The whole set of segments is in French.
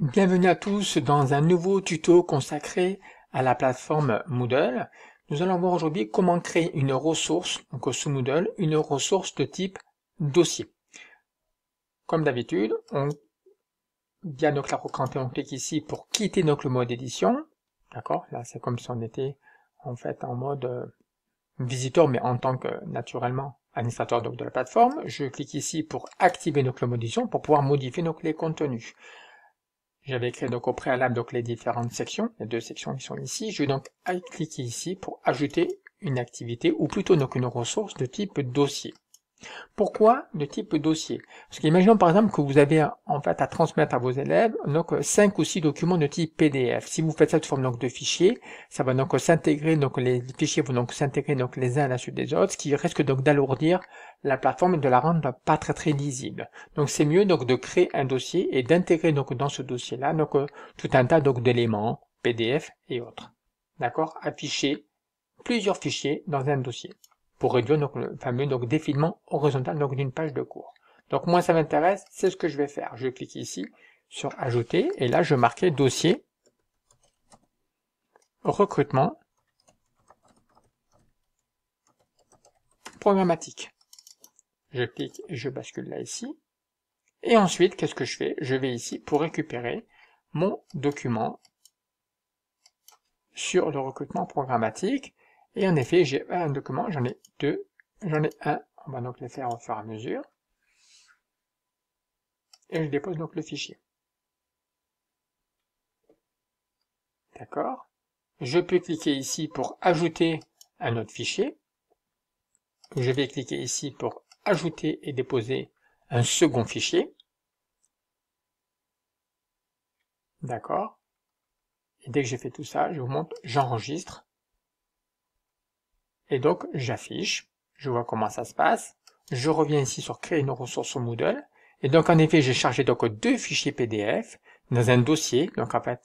Bienvenue à tous dans un nouveau tuto consacré à la plateforme Moodle. Nous allons voir aujourd'hui comment créer une ressource, donc sous Moodle, une ressource de type dossier. Comme d'habitude, on via donc la recruter, on clique ici pour quitter notre mode édition. D'accord Là, c'est comme si on était en fait en mode euh, visiteur, mais en tant que naturellement administrateur donc, de la plateforme. Je clique ici pour activer notre mode édition pour pouvoir modifier nos les contenus. J'avais créé donc au préalable donc les différentes sections, les deux sections qui sont ici. Je vais donc cliquer ici pour ajouter une activité ou plutôt donc une ressource de type dossier. Pourquoi de type dossier Parce qu'imaginons par exemple que vous avez en fait à transmettre à vos élèves donc euh, cinq ou six documents de type PDF. Si vous faites ça forme donc de fichiers, ça va donc s'intégrer, donc les fichiers vont donc s'intégrer donc les uns à la suite des autres, ce qui risque donc d'alourdir la plateforme et de la rendre pas très très lisible. Donc c'est mieux donc de créer un dossier et d'intégrer donc dans ce dossier-là donc euh, tout un tas donc d'éléments, PDF et autres. D'accord Afficher plusieurs fichiers dans un dossier pour réduire donc le fameux défilement horizontal donc d'une page de cours. Donc moi ça m'intéresse, c'est ce que je vais faire. Je clique ici sur ajouter et là je marquais dossier recrutement programmatique. Je clique et je bascule là ici. Et ensuite, qu'est-ce que je fais Je vais ici pour récupérer mon document sur le recrutement programmatique. Et en effet, j'ai un document, j'en ai deux, j'en ai un. On va donc les faire au fur et à mesure. Et je dépose donc le fichier. D'accord Je peux cliquer ici pour ajouter un autre fichier. Je vais cliquer ici pour ajouter et déposer un second fichier. D'accord Et dès que j'ai fait tout ça, je vous montre, j'enregistre et donc, j'affiche, je vois comment ça se passe. Je reviens ici sur créer une ressource Moodle. Et donc, en effet, j'ai chargé donc deux fichiers PDF dans un dossier. Donc, en fait,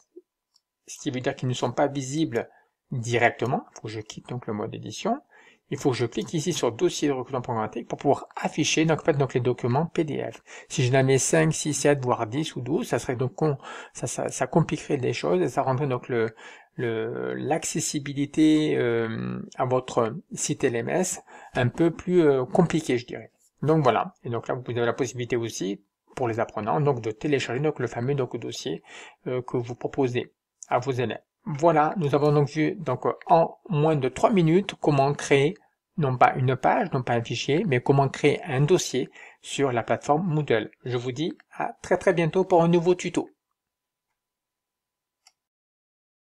ce qui veut dire qu'ils ne sont pas visibles directement. Il faut que je quitte donc le mode édition il faut que je clique ici sur dossier de recrutement programmatique pour pouvoir afficher donc, donc les documents PDF. Si je avais 5, 6, 7, voire 10 ou 12, ça serait donc ça, ça, compliquerait les choses et ça rendrait donc le l'accessibilité euh, à votre site LMS un peu plus euh, compliquée, compliqué je dirais. Donc voilà, et donc là vous avez la possibilité aussi pour les apprenants donc de télécharger donc le fameux donc, dossier euh, que vous proposez à vos élèves. Voilà, nous avons donc vu donc, en moins de 3 minutes comment créer non pas une page, non pas un fichier, mais comment créer un dossier sur la plateforme Moodle. Je vous dis à très très bientôt pour un nouveau tuto.